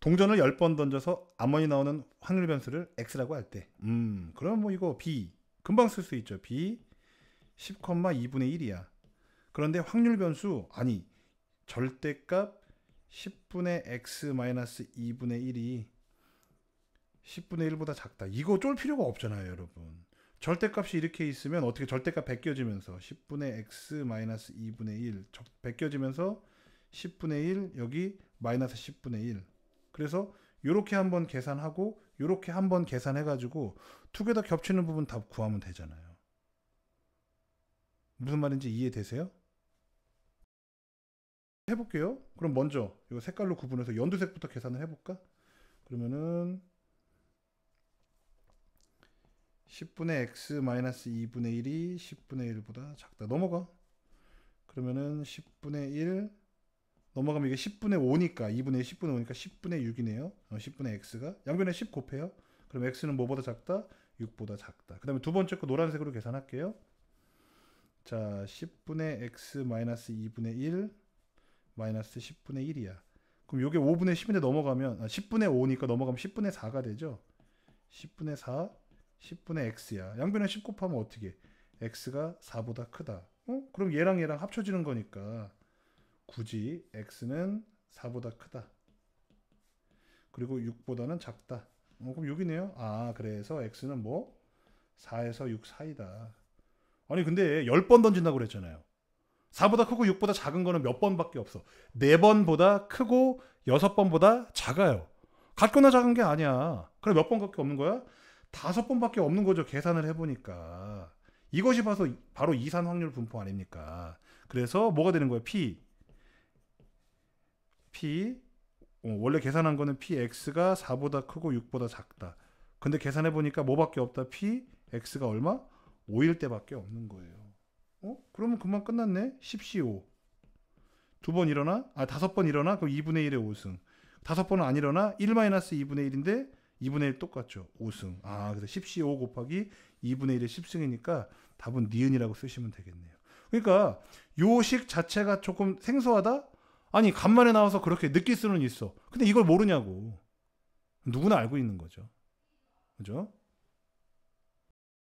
동전을 10번 던져서 암원이 나오는 확률 변수를 x라고 할 때 음, 그럼 뭐 이거 b 금방 쓸 수 있죠. b 10,2분의 1이야. 그런데 확률 변수 아니 절대값 10분의 x 2분의 1이 10분의 1보다 작다. 이거 쫄 필요가 없잖아요, 여러분. 절대값이 이렇게 있으면 어떻게 절대값 베껴지면서 10분의 x 2분의 1 베껴지면서 10분의 1 여기 마이너스 10분의 1 그래서 요렇게 한번 계산하고 요렇게 한번 계산해 가지고 두개다 겹치는 부분 다 구하면 되잖아요. 무슨 말인지 이해되세요? 해볼게요. 그럼 먼저 이거 색깔로 구분해서 연두색부터 계산을 해볼까? 그러면은 10분의 x 마이너스 2분의 1이 10분의 1보다 작다. 넘어가. 그러면은 10분의 1 넘어가면 이게 10분의 5니까 2분의 10분의 5니까 10분의 6이네요. 어, 10분의 x가 양변에 10 곱해요. 그럼 x는 뭐보다 작다? 6보다 작다. 그 다음에 두 번째 거 노란색으로 계산할게요. 자, 10분의 x 마이너스 2분의 1 마이너스 10분의 1이야. 그럼 이게 5분의 10인데 넘어가면 아, 10분의 5니까 넘어가면 10분의 4가 되죠. 10분의 4, 10분의 x야. 양변에 10 곱하면 어떻게? x가 4보다 크다. 어? 그럼 얘랑 얘랑 합쳐지는 거니까 굳이 x는 4보다 크다. 그리고 6보다는 작다. 어, 그럼 6이네요. 아 그래서 x는 뭐 4에서 6 사이다. 아니 근데 10번 던진다고 그랬잖아요. 4보다 크고 6보다 작은 거는 몇 번밖에 없어. 4번보다 크고 6번보다 작아요. 같거나 작은 게 아니야. 그럼 몇 번밖에 없는 거야? 5 번밖에 없는 거죠. 계산을 해보니까. 이것이 봐서 바로 이산 확률 분포 아닙니까? 그래서 뭐가 되는 거야 P. p 어, 원래 계산한 거는 px가 4보다 크고 6보다 작다. 근데 계산해 보니까 뭐밖에 없다. px가 얼마? 5일 때밖에 없는 거예요. 어? 그러면 그만 끝났네. 10시 5. 두 번 일어나? 아, 다섯 번 일어나? 그럼 2분의 1에 5승. 다섯 번은 안 일어나? 1-2분의 1인데 2분의 1 똑같죠. 5승. 아, 그래서 10시 5 곱하기 2분의 1에 10승이니까 답은 니은이라고 쓰시면 되겠네요. 그러니까 요식 자체가 조금 생소하다? 아니 간만에 나와서 그렇게 느낄 수는 있어. 근데 이걸 모르냐고. 누구나 알고 있는 거죠. 그죠?